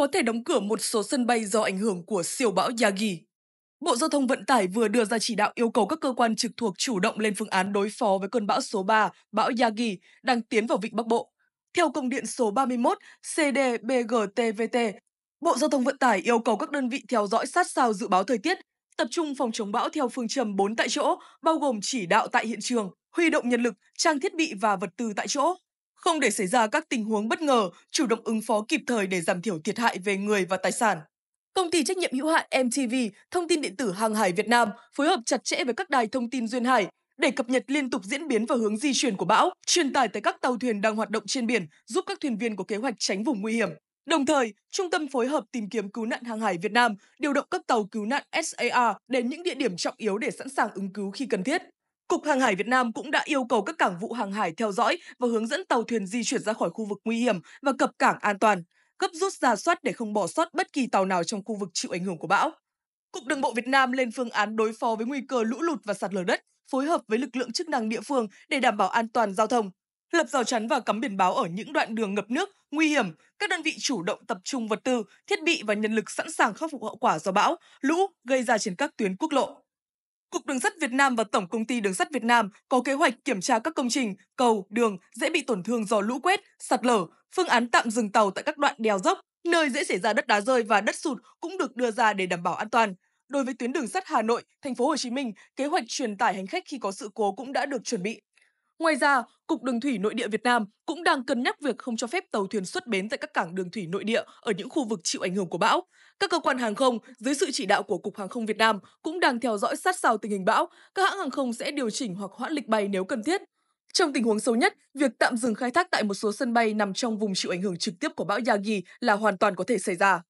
có thể đóng cửa một số sân bay do ảnh hưởng của siêu bão Yagi. Bộ Giao thông Vận tải vừa đưa ra chỉ đạo yêu cầu các cơ quan trực thuộc chủ động lên phương án đối phó với cơn bão số 3, bão Yagi, đang tiến vào vịnh Bắc Bộ. Theo công điện số 31 CDBGTVT, Bộ Giao thông Vận tải yêu cầu các đơn vị theo dõi sát sao dự báo thời tiết, tập trung phòng chống bão theo phương châm 4 tại chỗ, bao gồm chỉ đạo tại hiện trường, huy động nhân lực, trang thiết bị và vật tư tại chỗ, không để xảy ra các tình huống bất ngờ, chủ động ứng phó kịp thời để giảm thiểu thiệt hại về người và tài sản. Công ty trách nhiệm hữu hạn MTV, thông tin điện tử hàng hải Việt Nam phối hợp chặt chẽ với các đài thông tin duyên hải để cập nhật liên tục diễn biến và hướng di chuyển của bão, truyền tải tới các tàu thuyền đang hoạt động trên biển, giúp các thuyền viên có kế hoạch tránh vùng nguy hiểm. Đồng thời, Trung tâm phối hợp tìm kiếm cứu nạn hàng hải Việt Nam điều động các tàu cứu nạn SAR đến những địa điểm trọng yếu để sẵn sàng ứng cứu khi cần thiết. Cục Hàng hải Việt Nam cũng đã yêu cầu các cảng vụ hàng hải theo dõi và hướng dẫn tàu thuyền di chuyển ra khỏi khu vực nguy hiểm và cập cảng an toàn, gấp rút ra soát để không bỏ sót bất kỳ tàu nào trong khu vực chịu ảnh hưởng của bão. Cục Đường bộ Việt Nam lên phương án đối phó với nguy cơ lũ lụt và sạt lở đất, phối hợp với lực lượng chức năng địa phương để đảm bảo an toàn giao thông, lập rào chắn và cắm biển báo ở những đoạn đường ngập nước nguy hiểm. Các đơn vị chủ động tập trung vật tư, thiết bị và nhân lực sẵn sàng khắc phục hậu quả do bão, lũ gây ra trên các tuyến quốc lộ. Cục Đường sắt Việt Nam và Tổng Công ty Đường sắt Việt Nam có kế hoạch kiểm tra các công trình, cầu, đường dễ bị tổn thương do lũ quét, sạt lở, phương án tạm dừng tàu tại các đoạn đèo dốc, nơi dễ xảy ra đất đá rơi và đất sụt cũng được đưa ra để đảm bảo an toàn. Đối với tuyến đường sắt Hà Nội, thành phố Hồ Chí Minh, kế hoạch truyền tải hành khách khi có sự cố cũng đã được chuẩn bị. Ngoài ra, Cục Đường thủy Nội địa Việt Nam cũng đang cân nhắc việc không cho phép tàu thuyền xuất bến tại các cảng đường thủy nội địa ở những khu vực chịu ảnh hưởng của bão. Các cơ quan hàng không dưới sự chỉ đạo của Cục Hàng không Việt Nam cũng đang theo dõi sát sao tình hình bão, các hãng hàng không sẽ điều chỉnh hoặc hoãn lịch bay nếu cần thiết. Trong tình huống xấu nhất, việc tạm dừng khai thác tại một số sân bay nằm trong vùng chịu ảnh hưởng trực tiếp của bão Yagi là hoàn toàn có thể xảy ra.